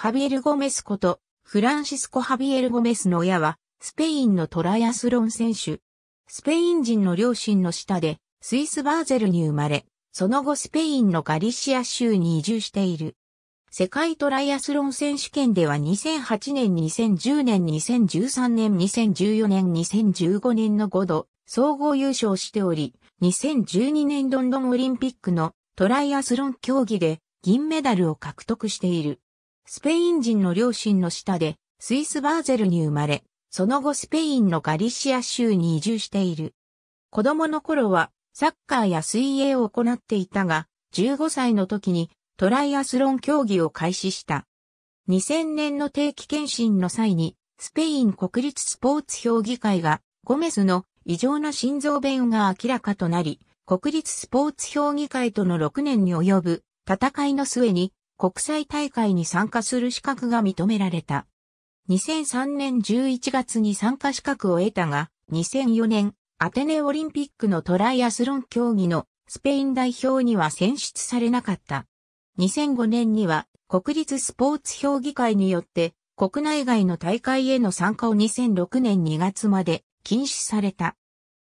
ハビエル・ゴメスこと、フランシスコ・ハビエル・ゴメスの親は、スペインのトライアスロン選手。スペイン人の両親の下で、スイス・バーゼルに生まれ、その後スペインのガリシア州に移住している。世界トライアスロン選手権では2008年、2010年、2013年、2014年、2015年の5度、総合優勝しており、2012年ロンドンオリンピックのトライアスロン競技で銀メダルを獲得している。スペイン人の両親の下で、スイス・バーゼルに生まれ、その後スペインのガリシア州に移住している。子供の頃は、サッカーや水泳を行っていたが、15歳の時にトライアスロン競技を開始した。2000年の定期検診の際に、スペイン国立スポーツ評議会が、ゴメスの異常な心臓弁が明らかとなり、国立スポーツ評議会との6年に及ぶ戦いの末に国際大会に参加する資格が認められた。2003年11月に参加資格を得たが、2004年、アテネオリンピックのトライアスロン競技のスペイン代表には選出されなかった。2005年には国立スポーツ評議会によって国内外の大会への参加を2006年2月まで禁止された。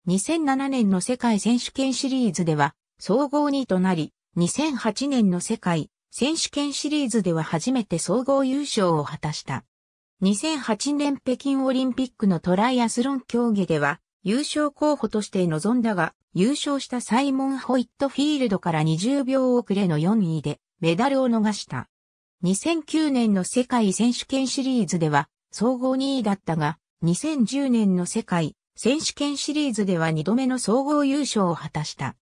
2007年の世界選手権シリーズでは総合2となり、2008年の世界選手権シリーズでは初めて総合優勝を果たした。2008年北京オリンピックのトライアスロン競技では優勝候補として臨んだが、優勝したサイモン・ホイットフィールドから20秒遅れの4位でメダルを逃した。2009年の世界選手権シリーズでは総合2位だったが、2010年の世界選手権シリーズでは2度目の総合優勝を果たした。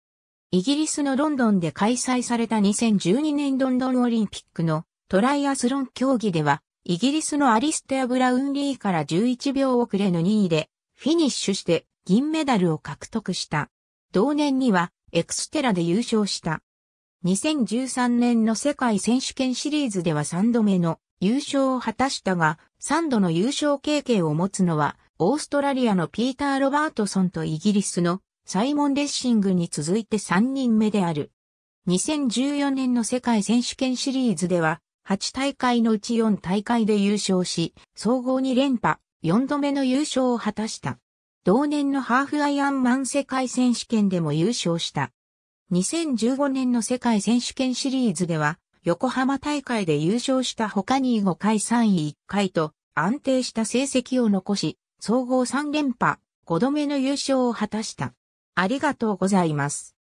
イギリスのロンドンで開催された2012年ロンドンオリンピックのトライアスロン競技では、イギリスのアリステア・ブラウンリーから11秒遅れの2位で、フィニッシュして銀メダルを獲得した。同年には、エクステラで優勝した。2013年の世界選手権シリーズでは3度目の優勝を果たしたが、3度の優勝経験を持つのは、オーストラリアのピーター・ロバートソンとイギリスのサイモン・レッシングに続いて3人目である。2014年の世界選手権シリーズでは、8大会のうち4大会で優勝し、総合2連覇、4度目の優勝を果たした。同年のハーフアイアンマン世界選手権でも優勝した。2015年の世界選手権シリーズでは、横浜大会で優勝した他に5回3位1回と安定した成績を残し、総合3連覇、5度目の優勝を果たした。ありがとうございます。